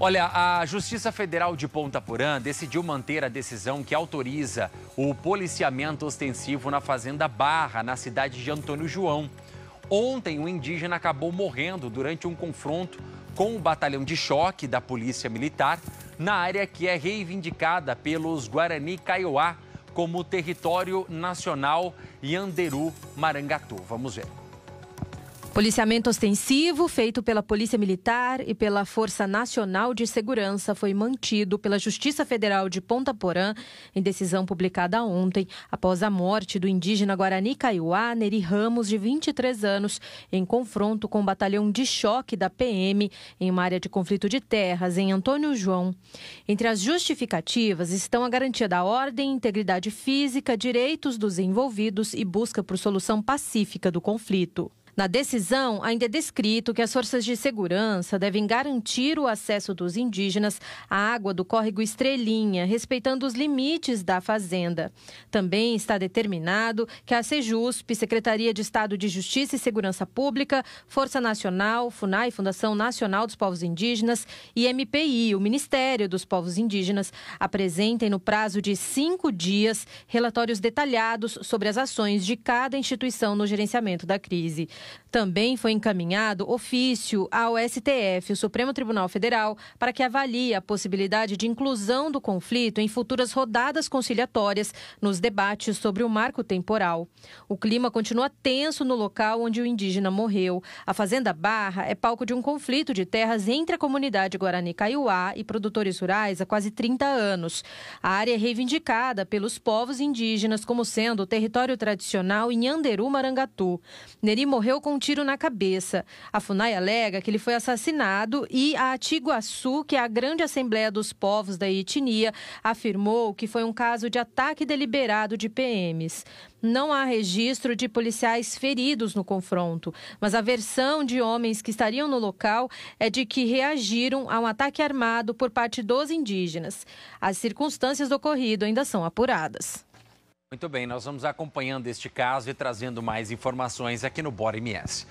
Olha, a Justiça Federal de Ponta Porã decidiu manter a decisão que autoriza o policiamento ostensivo na Fazenda Barra, na cidade de Antônio João. Ontem, um indígena acabou morrendo durante um confronto com o batalhão de choque da Polícia Militar na área que é reivindicada pelos Guarani Kaiowá como território nacional Yanderu Marangatu. Vamos ver. Policiamento ostensivo feito pela Polícia Militar e pela Força Nacional de Segurança foi mantido pela Justiça Federal de Ponta Porã em decisão publicada ontem, após a morte do indígena Guarani Caiuá Neri Ramos, de 23 anos, em confronto com o batalhão de choque da PM em uma área de conflito de terras em Antônio João. Entre as justificativas estão a garantia da ordem, integridade física, direitos dos envolvidos e busca por solução pacífica do conflito. Na decisão, ainda é descrito que as forças de segurança devem garantir o acesso dos indígenas à água do córrego Estrelinha, respeitando os limites da fazenda. Também está determinado que a Sejusp, Secretaria de Estado de Justiça e Segurança Pública, Força Nacional, FUNAI, Fundação Nacional dos Povos Indígenas e MPI, o Ministério dos Povos Indígenas, apresentem no prazo de cinco dias relatórios detalhados sobre as ações de cada instituição no gerenciamento da crise. Também foi encaminhado ofício ao STF, o Supremo Tribunal Federal, para que avalie a possibilidade de inclusão do conflito em futuras rodadas conciliatórias nos debates sobre o marco temporal. O clima continua tenso no local onde o indígena morreu. A Fazenda Barra é palco de um conflito de terras entre a comunidade Guarani Kaiowá e produtores rurais há quase 30 anos. A área é reivindicada pelos povos indígenas como sendo o território tradicional Inhanderu Marangatu. Neri morreu morreu com um tiro na cabeça. A FUNAI alega que ele foi assassinado e a Atiguaçu, que é a grande assembleia dos povos da etnia, afirmou que foi um caso de ataque deliberado de PMs. Não há registro de policiais feridos no confronto, mas a versão de homens que estariam no local é de que reagiram a um ataque armado por parte dos indígenas. As circunstâncias do ocorrido ainda são apuradas. Muito bem, nós vamos acompanhando este caso e trazendo mais informações aqui no Bora MS.